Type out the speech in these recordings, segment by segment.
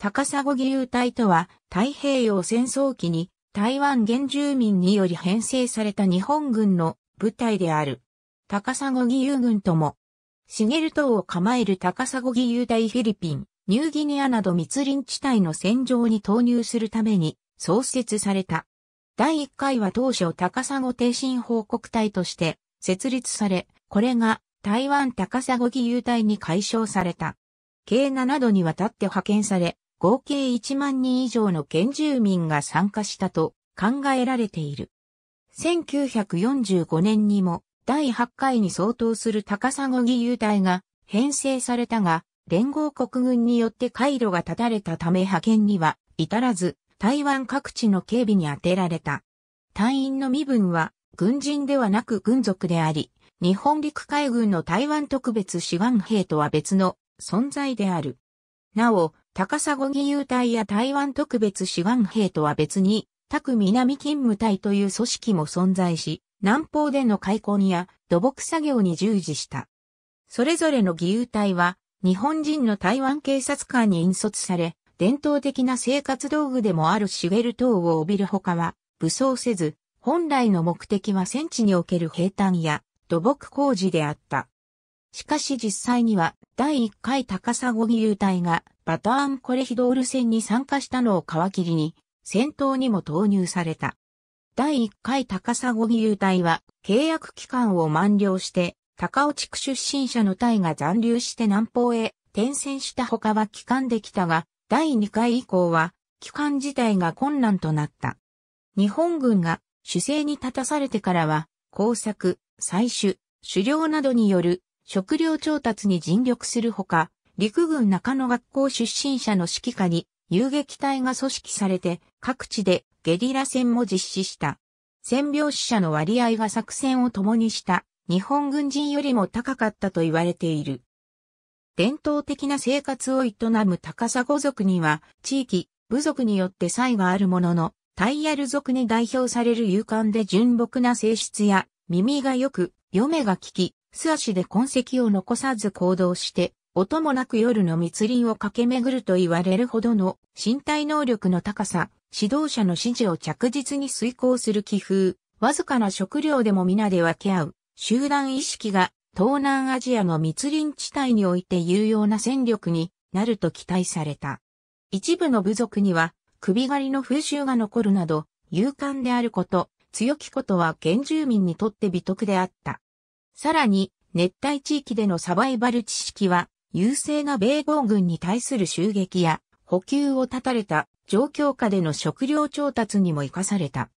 高砂義勇隊とは、太平洋戦争期に台湾原住民により編成された日本軍の部隊である。高砂義勇軍とも、茂る島を構える高砂義勇隊フィリピン、ニューギニアなど密林地帯の戦場に投入するために創設された。第1回は当初高砂挺身報告隊として設立され、これが台湾高砂義勇隊に解消された。計7度にわたって派遣され、合計1万人以上の県住民が参加したと考えられている。1945年にも第8回に相当する高砂義勇隊が編成されたが、連合国軍によって回路が断たれたため派遣には至らず、台湾各地の警備に充てられた。隊員の身分は軍人ではなく軍属であり、日本陸海軍の台湾特別志願兵とは別の存在である。なお、高砂義勇隊や台湾特別志願兵とは別に、各南勤務隊という組織も存在し、南方での開墾や土木作業に従事した。それぞれの義勇隊は、日本人の台湾警察官に引率され、伝統的な生活道具でもあるシュ茂ル塔を帯びるほかは、武装せず、本来の目的は戦地における兵隊や土木工事であった。しかし実際には第1回高砂義勇隊がバターンコレヒドール戦に参加したのを皮切りに戦闘にも投入された。第1回高砂義勇隊は契約期間を満了して高尾地区出身者の隊が残留して南方へ転戦した他は帰還できたが、第2回以降は帰還自体が困難となった。日本軍が主勢に立たされてからは、工作、採取、狩猟などによる食料調達に尽力するほか、陸軍中野学校出身者の指揮下に遊撃隊が組織されて各地でゲリラ戦も実施した。戦病死者の割合が作戦を共にした日本軍人よりも高かったと言われている。伝統的な生活を営む高砂族には地域、部族によって差異があるものの、タイヤル族に代表される勇敢で純朴な性質や耳が良く、嫁が聞き、素足で痕跡を残さず行動して、音もなく夜の密林を駆け巡ると言われるほどの身体能力の高さ、指導者の指示を着実に遂行する気風、わずかな食料でも皆で分け合う、集団意識が東南アジアの密林地帯において有用な戦力になると期待された。一部の部族には首狩りの風習が残るなど、勇敢であること、強きことは原住民にとって美徳であった。さらに、熱帯地域でのサバイバル知識は、優勢な米豪軍に対する襲撃や補給を断たれた状況下での食料調達にも活かされた。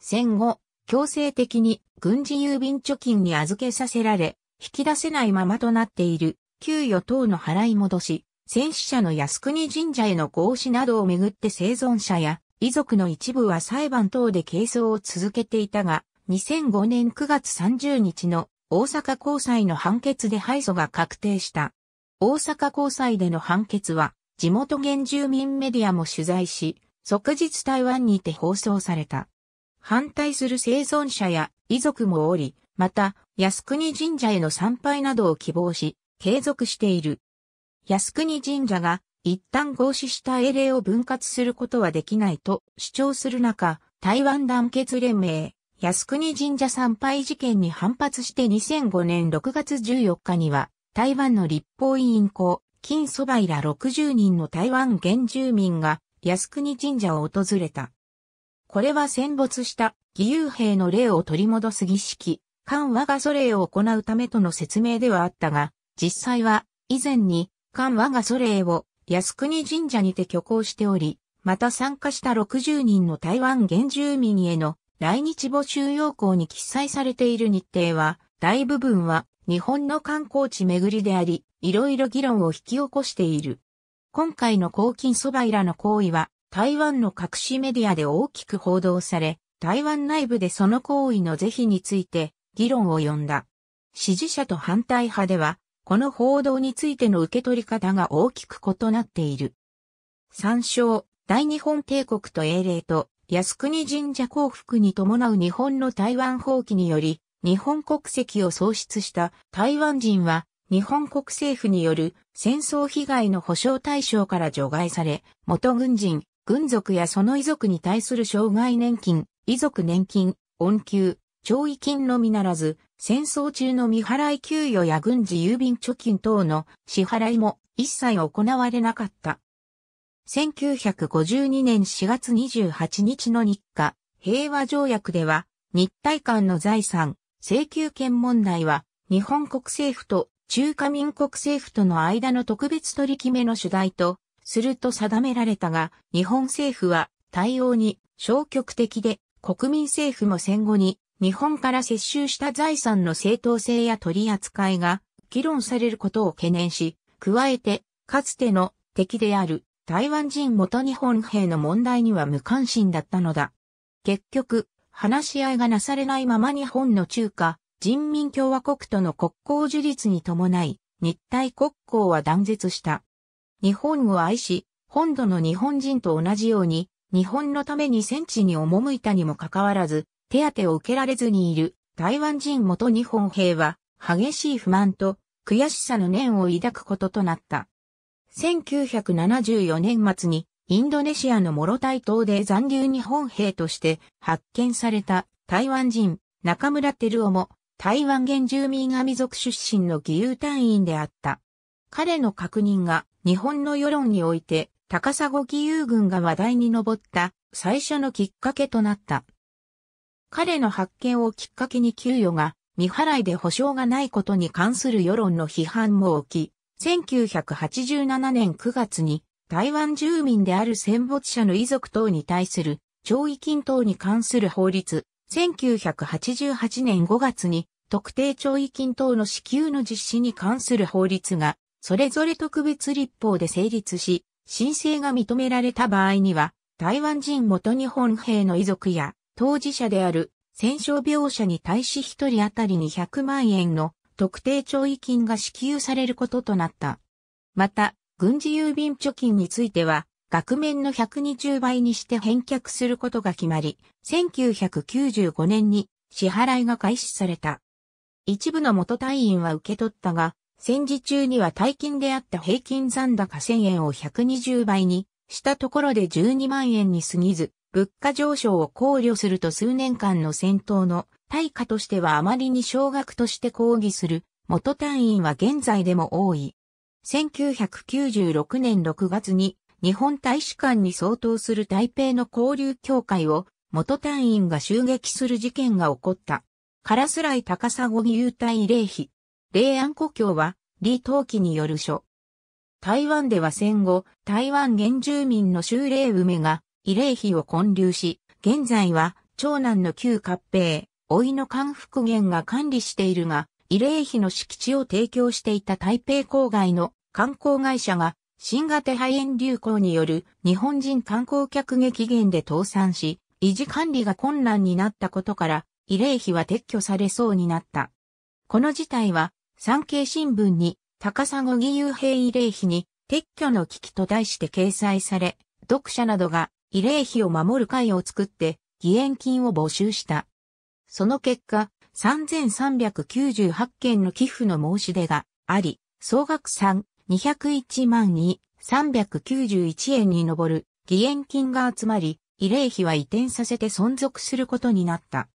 戦後、強制的に軍事郵便貯金に預けさせられ、引き出せないままとなっている給与等の払い戻し、戦死者の靖国神社への合祀などをめぐって生存者や遺族の一部は裁判等で係争を続けていたが、2005年9月30日の大阪高裁の判決で敗訴が確定した。大阪高裁での判決は、地元原住民メディアも取材し、即日台湾にて放送された。反対する生存者や遺族もおり、また、靖国神社への参拝などを希望し、継続している。靖国神社が一旦合祀した英霊を分割することはできないと主張する中、台湾団結連盟、靖国神社参拝事件に反発して2005年6月14日には、台湾の立法委員校、金そばいら60人の台湾原住民が、靖国神社を訪れた。これは戦没した義勇兵の霊を取り戻す儀式、緩和が祖霊を行うためとの説明ではあったが、実際は以前に緩和が祖霊を靖国神社にて挙行しており、また参加した60人の台湾原住民への来日募集要項に記載されている日程は、大部分は日本の観光地巡りであり、いろいろ議論を引き起こしている。今回の黄金そばいらの行為は、台湾の各紙メディアで大きく報道され、台湾内部でその行為の是非について議論を呼んだ。支持者と反対派では、この報道についての受け取り方が大きく異なっている。参照、大日本帝国と英霊と靖国神社降伏に伴う日本の台湾放棄により、日本国籍を喪失した台湾人は、日本国政府による戦争被害の保障対象から除外され、元軍人、軍属やその遺族に対する障害年金、遺族年金、恩給、懲役金のみならず、戦争中の未払い給与や軍事郵便貯金等の支払いも一切行われなかった。1952年4月28日の日課、平和条約では、日体間の財産、請求権問題は、日本国政府と中華民国政府との間の特別取り決めの主題と、すると定められたが、日本政府は対応に消極的で、国民政府も戦後に日本から接収した財産の正当性や取り扱いが議論されることを懸念し、加えて、かつての敵である台湾人元日本兵の問題には無関心だったのだ。結局、話し合いがなされないまま日本の中華、人民共和国との国交樹立に伴い、日大国交は断絶した。日本を愛し、本土の日本人と同じように、日本のために戦地に赴いたにもかかわらず、手当を受けられずにいる台湾人元日本兵は、激しい不満と悔しさの念を抱くこととなった。1974年末にインドネシアのモロタイ島で残留日本兵として発見された台湾人中村照夫も台湾原住民阿弥族出身の義勇隊員であった。彼の確認が日本の世論において高砂義勇軍が話題に上った最初のきっかけとなった。彼の発見をきっかけに給与が未払いで保証がないことに関する世論の批判も起き、1987年9月に台湾住民である戦没者の遺族等に対する懲役均等に関する法律、1988年5月に特定懲役均等の支給の実施に関する法律が、それぞれ特別立法で成立し、申請が認められた場合には、台湾人元日本兵の遺族や当事者である戦傷病者に対し1人当たりに0 0万円の特定懲役金が支給されることとなった。また、軍事郵便貯金については、額面の120倍にして返却することが決まり、1995年に支払いが開始された。一部の元隊員は受け取ったが、戦時中には大金であった平均残高1000円を120倍にしたところで12万円に過ぎず、物価上昇を考慮すると数年間の戦闘の対価としてはあまりに少額として抗議する元隊員は現在でも多い。1996年6月に日本大使館に相当する台北の交流協会を元隊員が襲撃する事件が起こった。カラスライ高砂義体隊霊碑。霊安故郷は李登記による書。台湾では戦後、台湾原住民の州霊梅が慰霊碑を建立し、現在は長男の旧合併、老の管復元が管理しているが、慰霊碑の敷地を提供していた台北郊外の観光会社が新型肺炎流行による日本人観光客激減で倒産し、維持管理が困難になったことから、慰霊碑は撤去されそうになった。この事態は、産経新聞に、高砂義勇兵慰霊碑に、撤去の危機と題して掲載され、読者などが慰霊碑を守る会を作って、義援金を募集した。その結果、3398件の寄付の申し出があり、総額3、201万2、391円に上る義援金が集まり、慰霊碑は移転させて存続することになった。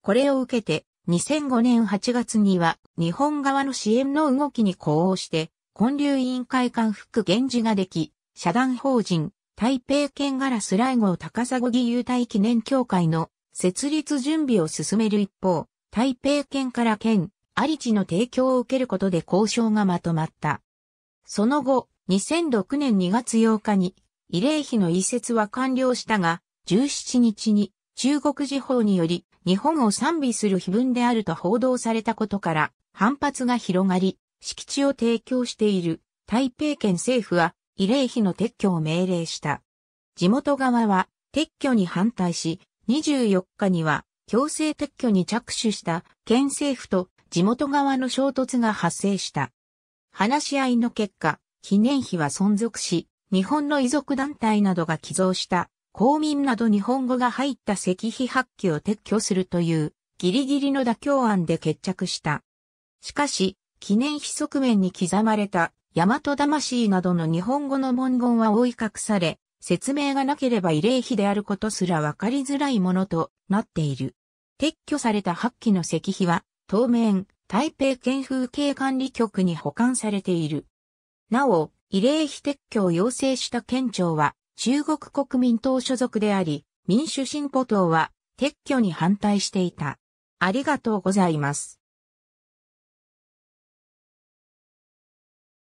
これを受けて、2005年8月には日本側の支援の動きに呼応して、混流委員会館副源氏ができ、社団法人、台北県ガラスライゴ高砂義勇隊記念協会の設立準備を進める一方、台北県から県、あり地の提供を受けることで交渉がまとまった。その後、2006年2月8日に、慰霊碑の移設は完了したが、17日に中国時報により日本を賛美する碑文であると報道されたことから反発が広がり、敷地を提供している台北県政府は慰霊碑の撤去を命令した。地元側は撤去に反対し、24日には強制撤去に着手した県政府と地元側の衝突が発生した。話し合いの結果、記念碑は存続し、日本の遺族団体などが寄贈した公民など日本語が入った石碑発揮を撤去するというギリギリの妥協案で決着した。しかし、記念碑側面に刻まれた大和魂などの日本語の文言は覆い隠され、説明がなければ慰霊碑であることすらわかりづらいものとなっている。撤去された8基の石碑は、当面、台北県風景管理局に保管されている。なお、慰霊碑撤去を要請した県庁は、中国国民党所属であり、民主進歩党は撤去に反対していた。ありがとうございます。